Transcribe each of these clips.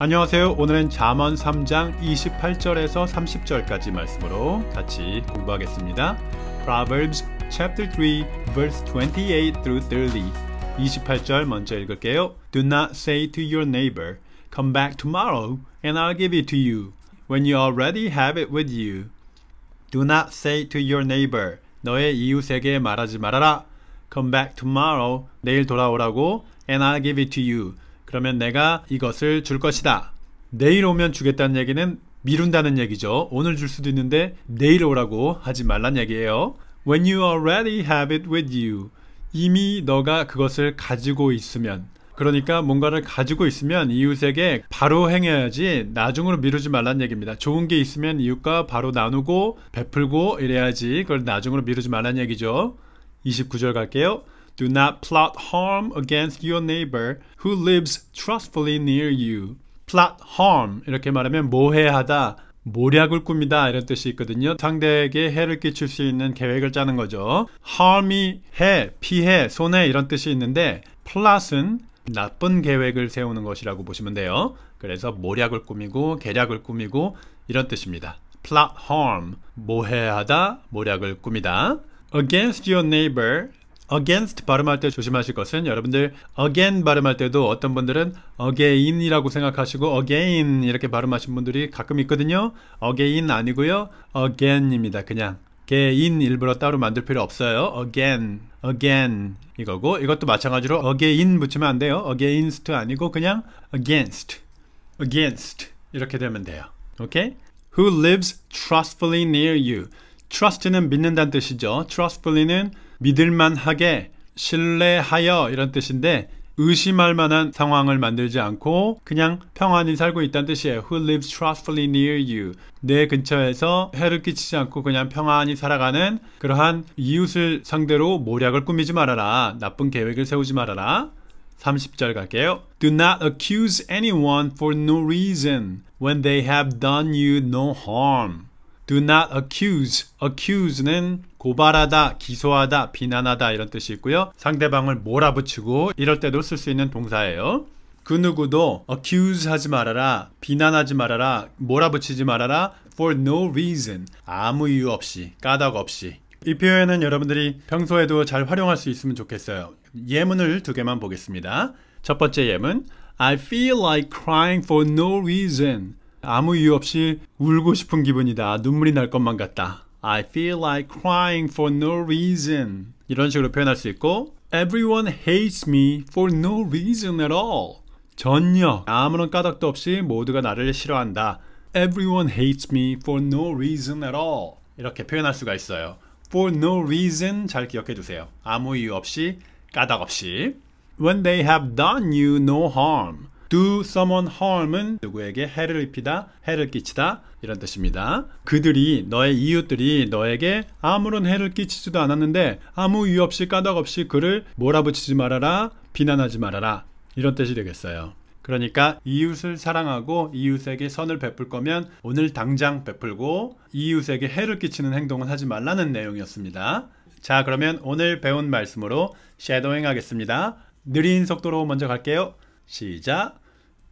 안녕하세요. 오늘은 잠언 3장 28절에서 30절까지 말씀으로 같이 공부하겠습니다. Proverbs chapter 3 verse 28 through 30. 28절 먼저 읽을게요. Do not say to your neighbor, come back tomorrow and I'll give it to you when you already have it with you. Do not say to your neighbor, 너의 이웃에게 말하지 말아라. Come back tomorrow, 내일 돌아오라고 and I'll give it to you. 그러면 내가 이것을 줄 것이다. 내일 오면 주겠다는 얘기는 미룬다는 얘기죠. 오늘 줄 수도 있는데 내일 오라고 하지 말란 얘기예요. When you already have it with you. 이미 너가 그것을 가지고 있으면 그러니까 뭔가를 가지고 있으면 이웃에게 바로 행해야지 나중으로 미루지 말란 얘기입니다. 좋은 게 있으면 이웃과 바로 나누고 베풀고 이래야지 그걸 나중으로 미루지 말란 얘기죠. 29절 갈게요. Do not plot harm against your neighbor who lives trustfully near you. plot harm 이렇게 말하면 모해하다, 모략을 꾸미다 이런 뜻이 있거든요. 상대에게 해를 끼칠 수 있는 계획을 짜는 거죠. harm이 해, 피해, 손해 이런 뜻이 있는데 plot은 나쁜 계획을 세우는 것이라고 보시면 돼요. 그래서 모략을 꾸미고 계략을 꾸미고 이런 뜻입니다. plot harm, 모해하다, 모략을 꾸미다. against your neighbor, against 발음할 때 조심하실 것은 여러분들 again 발음할 때도 어떤 분들은 again이라고 생각하시고 again 이렇게 발음하신 분들이 가끔 있거든요. again 아니고요. again입니다. 그냥 개인 일부러 따로 만들 필요 없어요. again, again 이거고 이것도 마찬가지로 again 붙이면 안 돼요. against 아니고 그냥 against, against 이렇게 되면 돼요. 오케이? Who lives trustfully near you? Trust는 믿는다는 뜻이죠. Trustfully는 믿을만하게 신뢰하여 이런 뜻인데 의심할 만한 상황을 만들지 않고 그냥 평안히 살고 있다는 뜻이에요. Who lives trustfully near you. 내 근처에서 해를 끼치지 않고 그냥 평안히 살아가는 그러한 이웃을 상대로 모략을 꾸미지 말아라. 나쁜 계획을 세우지 말아라. 30절 갈게요. Do not accuse anyone for no reason when they have done you no harm. Do not accuse. accuse는 고발하다, 기소하다, 비난하다 이런 뜻이 있고요. 상대방을 몰아붙이고 이럴 때도 쓸 수 있는 동사예요. 그 누구도 accuse 하지 말아라, 비난하지 말아라, 몰아붙이지 말아라 for no reason 아무 이유 없이, 까닭 없이 이 표현은 여러분들이 평소에도 잘 활용할 수 있으면 좋겠어요. 예문을 두 개만 보겠습니다. 첫 번째 예문 I feel like crying for no reason 아무 이유 없이 울고 싶은 기분이다. 눈물이 날 것만 같다. I feel like crying for no reason. 이런 식으로 표현할 수 있고 Everyone hates me for no reason at all. 전혀 아무런 까닭도 없이 모두가 나를 싫어한다. Everyone hates me for no reason at all. 이렇게 표현할 수가 있어요. For no reason 잘 기억해 주세요. 아무 이유 없이 까닭 없이 When they have done you no harm. do someone harm은 누구에게 해를 입히다, 해를 끼치다 이런 뜻입니다. 그들이 너의 이웃들이 너에게 아무런 해를 끼치지도 않았는데 아무 이유 없이 까닭 없이 그를 몰아붙이지 말아라, 비난하지 말아라 이런 뜻이 되겠어요. 그러니까 이웃을 사랑하고 이웃에게 선을 베풀 거면 오늘 당장 베풀고 이웃에게 해를 끼치는 행동은 하지 말라는 내용이었습니다. 자 그러면 오늘 배운 말씀으로 섀도잉 하겠습니다. 느린 속도로 먼저 갈게요. 시작!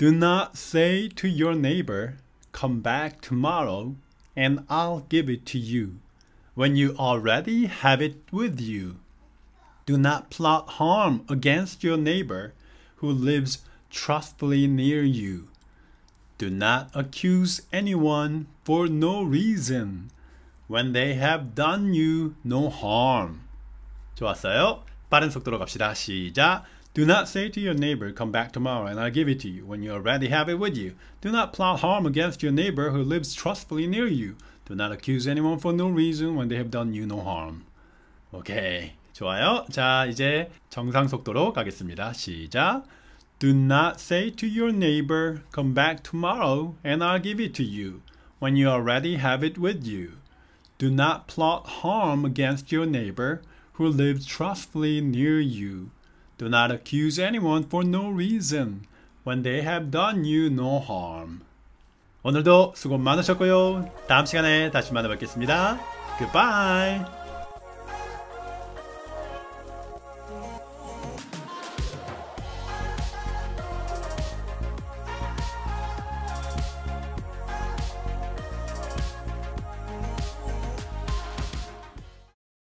Do not say to your neighbor, Come back tomorrow, and I'll give it to you, when you already have it with you. Do not plot harm against your neighbor who lives trustfully near you. Do not accuse anyone for no reason when they have done you no harm. 좋았어요. 빠른 속도로 갑시다. 시작. Do not say to your neighbor, Come back tomorrow, and I'll give it to you, when you already have it with you. Do not plot harm against your neighbor who lives trustfully near you. Do not accuse anyone for no reason when they have done you no harm. Okay, 좋아요. 자, 이제 정상 속도로 가겠습니다. 시작. Do not say to your neighbor, Come back tomorrow, and I'll give it to you, when you already have it with you. Do not plot harm against your neighbor who lives trustfully near you. Do not accuse anyone for no reason when they have done you no harm. 오늘도 수고 많으셨고요. 다음 시간에 다시 만나뵙겠습니다. Goodbye.